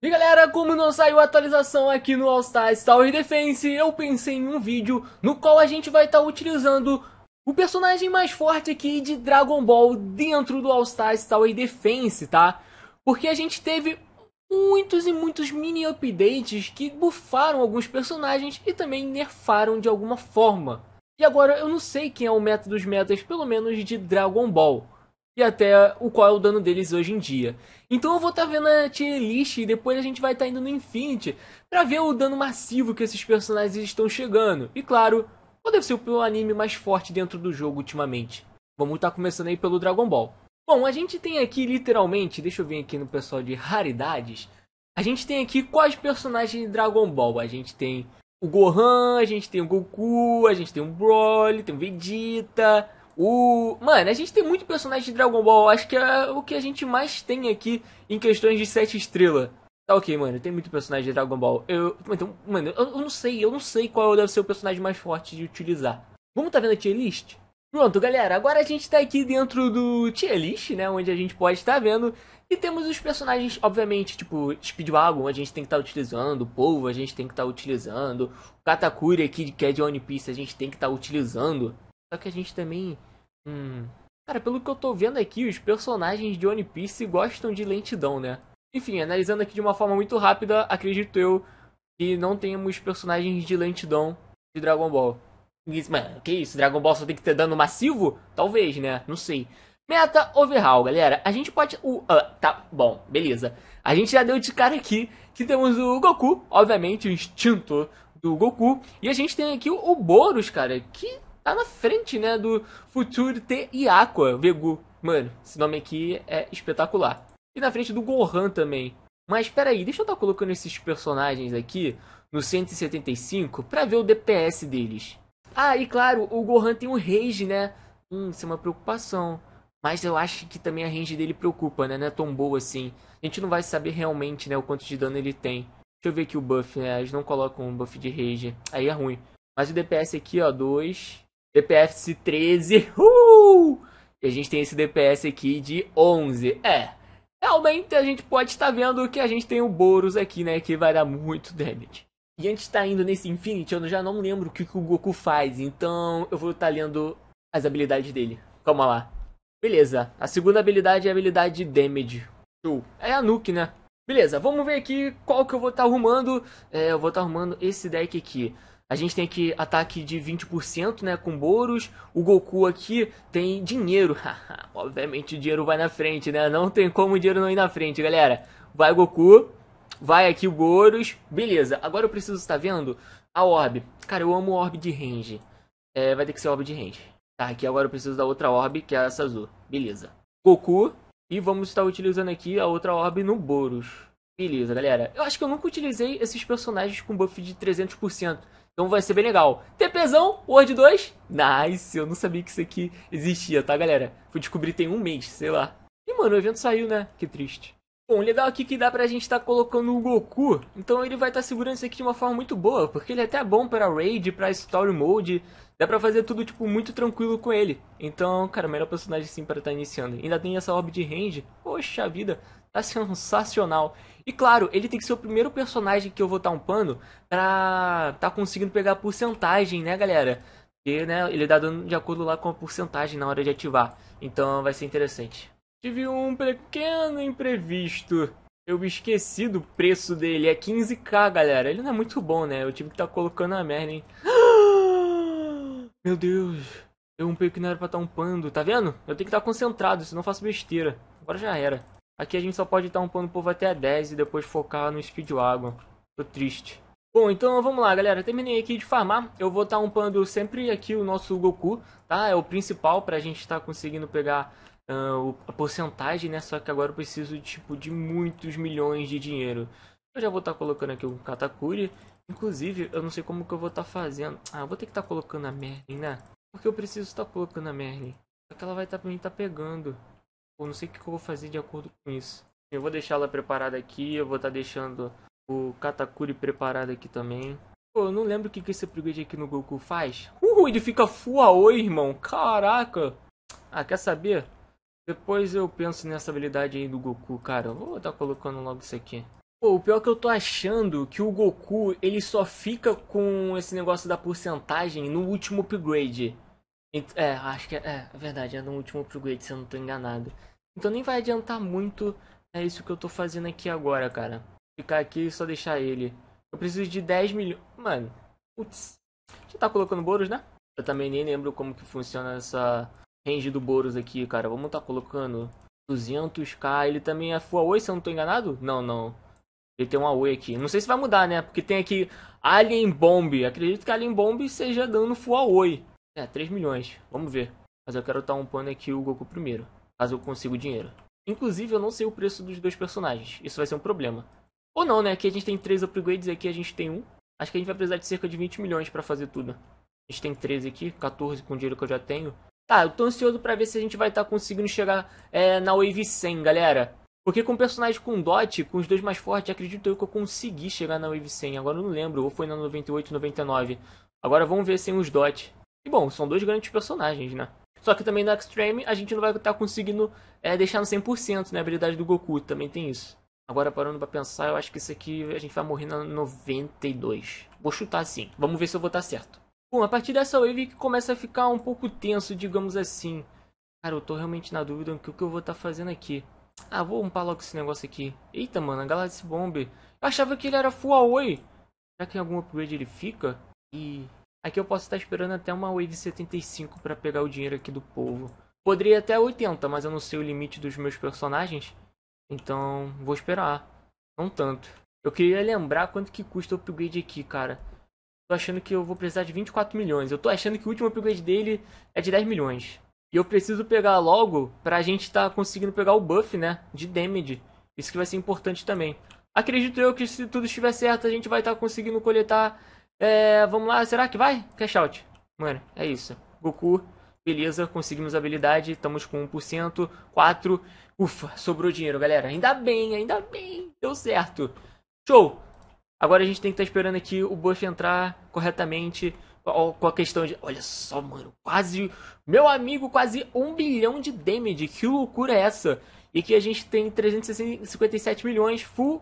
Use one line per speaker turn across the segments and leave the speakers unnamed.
E galera, como não saiu a atualização aqui no All Stars Tower Defense, eu pensei em um vídeo no qual a gente vai estar tá utilizando o personagem mais forte aqui de Dragon Ball dentro do All Stars Tower Defense, tá? Porque a gente teve muitos e muitos mini updates que bufaram alguns personagens e também nerfaram de alguma forma. E agora eu não sei quem é o meta dos metas, pelo menos de Dragon Ball e até o qual é o dano deles hoje em dia. Então eu vou estar tá vendo a tier list e depois a gente vai estar tá indo no Infinity para ver o dano massivo que esses personagens estão chegando. E claro, qual deve ser o anime mais forte dentro do jogo ultimamente? Vamos estar tá começando aí pelo Dragon Ball. Bom, a gente tem aqui literalmente, deixa eu vir aqui no pessoal de raridades, a gente tem aqui quais personagens de Dragon Ball? A gente tem o Gohan, a gente tem o Goku, a gente tem o Broly, tem o Vegeta, o. Mano, a gente tem muito personagem de Dragon Ball. Acho que é o que a gente mais tem aqui em questões de sete estrelas. Tá ok, mano. Tem muito personagem de Dragon Ball. Eu. Então, mano, eu, não sei, eu não sei qual deve ser o personagem mais forte de utilizar. Vamos tá vendo a tier list? Pronto, galera, agora a gente tá aqui dentro do tier list, né, onde a gente pode estar tá vendo, e temos os personagens, obviamente, tipo, Speedwagon, a gente tem que estar tá utilizando, Polvo, a gente tem que estar tá utilizando, Katakuri aqui, que é de One Piece, a gente tem que estar tá utilizando, só que a gente também. Hum, cara, pelo que eu tô vendo aqui, os personagens de One Piece gostam de lentidão, né? Enfim, analisando aqui de uma forma muito rápida, acredito eu que não temos personagens de lentidão de Dragon Ball. Mano, que isso? Dragon Ball só tem que ter dano massivo? Talvez, né? Não sei. Meta overhaul, galera. A gente pode. Uh, uh, tá bom, beleza. A gente já deu de cara aqui que temos o Goku, obviamente, o instinto do Goku. E a gente tem aqui o Boros, cara, que tá na frente, né, do e Aqua Vegu. Mano, esse nome aqui é espetacular. E na frente do Gohan também. Mas espera aí, deixa eu estar tá colocando esses personagens aqui no 175 para ver o DPS deles. Ah, e claro, o Gohan tem o range, né? Hum, isso é uma preocupação. Mas eu acho que também a range dele preocupa, né? Não é tão boa assim. A gente não vai saber realmente, né, o quanto de dano ele tem. Deixa eu ver aqui o buff, né? Eles não colocam um buff de Rage Aí é ruim. Mas o DPS aqui, ó, 2, DPS 13. Uh! E a gente tem esse DPS aqui de 11. É, realmente a gente pode estar tá vendo que a gente tem o Boros aqui, né? Que vai dar muito damage. E antes de estar tá indo nesse Infinity, eu já não lembro o que, que o Goku faz. Então eu vou estar tá lendo as habilidades dele. Calma lá. Beleza, a segunda habilidade é a habilidade de Damage. Show. É a Nuke, né? Beleza, vamos ver aqui qual que eu vou estar tá arrumando. É, eu vou estar tá arrumando esse deck aqui. A gente tem aqui ataque de 20%, né, com Boros. O Goku aqui tem dinheiro. Obviamente o dinheiro vai na frente, né? Não tem como o dinheiro não ir na frente, galera. Vai Goku, vai aqui o Boros. Beleza. Agora eu preciso estar tá vendo a orb. Cara, eu amo orb de range. É, vai ter que ser orb de range. Tá, aqui agora eu preciso da outra orb, que é essa azul. Beleza. Goku e vamos estar utilizando aqui a outra orb no Boros. Beleza, galera. Eu acho que eu nunca utilizei esses personagens com buff de 300%. Então vai ser bem legal. TPzão, Word 2. Nice, eu não sabia que isso aqui existia, tá, galera? Fui descobrir tem um mês, sei lá. E, mano, o evento saiu, né? Que triste. Bom, legal aqui é que dá pra gente estar tá colocando o Goku, então ele vai estar tá segurando isso aqui de uma forma muito boa, porque ele é até bom pra Raid, pra Story Mode, dá pra fazer tudo, tipo, muito tranquilo com ele. Então, cara, melhor personagem sim pra estar tá iniciando. Ainda tem essa orb de range, poxa vida, tá sensacional. E claro, ele tem que ser o primeiro personagem que eu vou pano pra tá conseguindo pegar a porcentagem, né, galera? Porque, né, ele dá tá dano de acordo lá com a porcentagem na hora de ativar. Então vai ser interessante. Tive um pequeno imprevisto. Eu esqueci do preço dele. É 15k, galera. Ele não é muito bom, né? Eu tive que estar tá colocando a merda, hein? Meu Deus. Eu um que não era pra estar tá umpando. Tá vendo? Eu tenho que estar tá concentrado, senão eu faço besteira. Agora já era. Aqui a gente só pode estar upando o povo até 10 e depois focar no Speedwagon. Tô triste. Bom, então vamos lá, galera. Terminei aqui de farmar. Eu vou estar upando sempre aqui o nosso Goku, tá? É o principal pra gente estar tá conseguindo pegar uh, a porcentagem, né? Só que agora eu preciso, tipo, de muitos milhões de dinheiro. Eu já vou estar tá colocando aqui o um Katakuri. Inclusive, eu não sei como que eu vou estar tá fazendo. Ah, vou ter que estar colocando a Merlin, né? Porque eu preciso estar colocando a Merlin. Só que ela vai estar pra mim estar pegando. Eu não sei o que eu vou fazer de acordo com isso. Eu vou deixar ela preparada aqui, eu vou estar tá deixando o Katakuri preparado aqui também. Pô, eu não lembro o que, que esse upgrade aqui no Goku faz. Uh, ele fica full AOE, irmão. Caraca. Ah, quer saber? Depois eu penso nessa habilidade aí do Goku, cara. vou estar tá colocando logo isso aqui. Pô, o pior é que eu tô achando que o Goku, ele só fica com esse negócio da porcentagem no último upgrade. É, acho que é, é, é verdade, é no último upgrade, se eu não tô enganado. Então nem vai adiantar muito é isso que eu tô fazendo aqui agora, cara. Ficar aqui e só deixar ele. Eu preciso de 10 milhões. Mano, putz. Já tá colocando Boros, né? Eu também nem lembro como que funciona essa range do Boros aqui, cara. Vamos tá colocando 200k. Ele também é full se eu não tô enganado? Não, não. Ele tem um Aoi aqui. Não sei se vai mudar, né? Porque tem aqui Alien Bomb. Acredito que Alien Bomb seja dando full é, 3 milhões. Vamos ver. Mas eu quero estar umpando aqui o Goku primeiro. Caso eu consiga o dinheiro. Inclusive, eu não sei o preço dos dois personagens. Isso vai ser um problema. Ou não, né? Aqui a gente tem 3 upgrades, aqui a gente tem um. Acho que a gente vai precisar de cerca de 20 milhões para fazer tudo. A gente tem 13 aqui, 14 com o dinheiro que eu já tenho. Tá, eu tô ansioso pra ver se a gente vai estar tá conseguindo chegar é, na Wave 100, galera. Porque com personagens com Dot, com os dois mais fortes, acredito eu que eu consegui chegar na Wave 100. Agora eu não lembro, ou foi na 98, 99. Agora vamos ver sem os Dot. E bom, são dois grandes personagens, né? Só que também no Extreme a gente não vai estar tá conseguindo é, deixar no 100% né, a habilidade do Goku, também tem isso. Agora parando pra pensar, eu acho que isso aqui a gente vai morrer na 92. Vou chutar sim, vamos ver se eu vou estar tá certo. Bom, a partir dessa wave que começa a ficar um pouco tenso, digamos assim. Cara, eu tô realmente na dúvida do que eu vou estar tá fazendo aqui. Ah, vou umpar logo esse negócio aqui. Eita, mano, a Galaxy Bomb. Eu achava que ele era full away. Será que em algum upgrade ele fica? E Aqui eu posso estar esperando até uma Wave 75 para pegar o dinheiro aqui do povo. Poderia até 80, mas eu não sei o limite dos meus personagens. Então, vou esperar. Não tanto. Eu queria lembrar quanto que custa o upgrade aqui, cara. Tô achando que eu vou precisar de 24 milhões. Eu tô achando que o último upgrade dele é de 10 milhões. E eu preciso pegar logo pra gente estar tá conseguindo pegar o buff, né? De damage. Isso que vai ser importante também. Acredito eu que se tudo estiver certo, a gente vai estar tá conseguindo coletar é, vamos lá, será que vai? Cash out. Mano, é isso. Goku, beleza, conseguimos habilidade, estamos com 1%, 4. Ufa, sobrou dinheiro, galera. Ainda bem, ainda bem, deu certo. Show! Agora a gente tem que estar tá esperando aqui o buff entrar corretamente com a questão de. Olha só, mano, quase. Meu amigo, quase um bilhão de damage. Que loucura é essa? E aqui a gente tem 357 milhões full.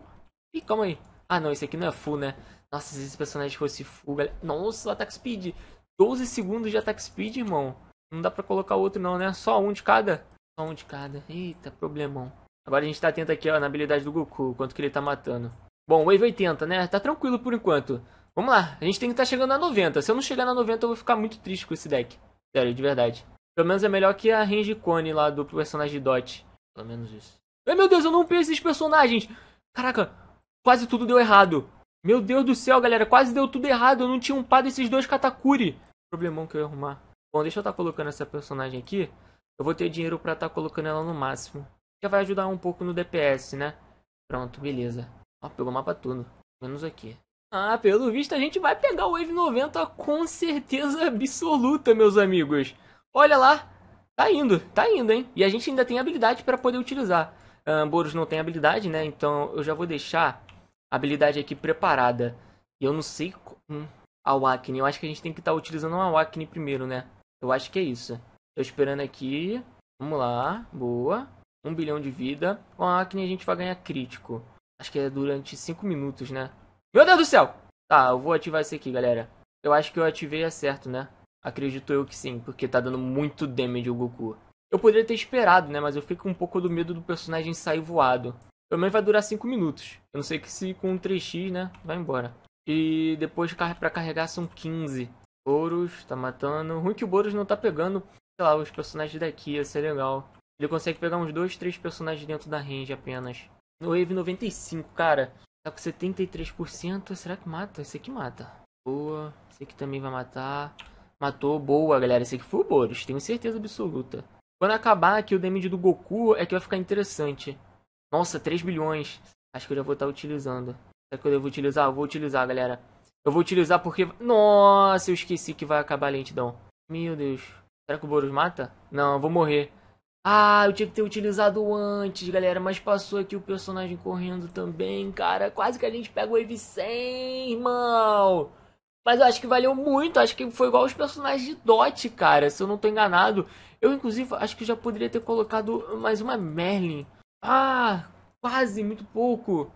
E calma aí. Ah, não, esse aqui não é full, né? Nossa, se esse personagem fosse full, galera. Nossa, o ataque speed. 12 segundos de ataque speed, irmão. Não dá pra colocar outro não, né? Só um de cada. Só um de cada. Eita, problemão. Agora a gente tá atento aqui, ó, na habilidade do Goku. Quanto que ele tá matando. Bom, Wave 80, né? Tá tranquilo por enquanto. Vamos lá. A gente tem que estar tá chegando a 90. Se eu não chegar na 90, eu vou ficar muito triste com esse deck. Sério, de verdade. Pelo menos é melhor que a Range Cone lá do personagem Dot. Pelo menos isso. Ai, meu Deus, eu não peço esses personagens. Caraca, quase tudo deu errado. Meu Deus do céu, galera, quase deu tudo errado. Eu não tinha um par desses dois Katakuri. Problemão que eu ia arrumar. Bom, deixa eu estar tá colocando essa personagem aqui. Eu vou ter dinheiro pra estar tá colocando ela no máximo. Já vai ajudar um pouco no DPS, né? Pronto, beleza. Ó, pegou o mapa tudo. Menos aqui. Ah, pelo visto a gente vai pegar o Wave 90 com certeza absoluta, meus amigos. Olha lá. Tá indo, tá indo, hein? E a gente ainda tem habilidade pra poder utilizar. Uh, Boros não tem habilidade, né? Então eu já vou deixar habilidade aqui preparada. E eu não sei hum, a Wakne. Eu acho que a gente tem que estar tá utilizando uma Wakne primeiro, né? Eu acho que é isso. Tô esperando aqui. Vamos lá. Boa. um bilhão de vida. Com a Acne a gente vai ganhar crítico. Acho que é durante 5 minutos, né? Meu Deus do céu! Tá, eu vou ativar esse aqui, galera. Eu acho que eu ativei é certo, né? Acredito eu que sim, porque tá dando muito damage o Goku. Eu poderia ter esperado, né? Mas eu fico um pouco do medo do personagem sair voado. Pelo menos vai durar 5 minutos. Eu não sei que se com 3x, né? Vai embora. E depois para carregar são 15. Boros tá matando. Ruim que o Boros não tá pegando, sei lá, os personagens daqui. Ia ser legal. Ele consegue pegar uns 2, 3 personagens dentro da range apenas. No Wave 95, cara. Tá com 73%. Será que mata? Esse aqui mata. Boa. Esse aqui também vai matar. Matou. Boa, galera. Esse aqui foi o Boros. Tenho certeza absoluta. Quando acabar aqui o damage do Goku, é que vai ficar interessante. Nossa, 3 bilhões. Acho que eu já vou estar utilizando. Será que eu devo utilizar? Eu vou utilizar, galera. Eu vou utilizar porque... Nossa, eu esqueci que vai acabar a lentidão. Meu Deus. Será que o Boros mata? Não, eu vou morrer. Ah, eu tinha que ter utilizado antes, galera. Mas passou aqui o personagem correndo também, cara. Quase que a gente pega o Wave 100, irmão. Mas eu acho que valeu muito. Acho que foi igual os personagens de Dot, cara. Se eu não tô enganado. Eu, inclusive, acho que já poderia ter colocado mais uma Merlin ah, quase, muito pouco.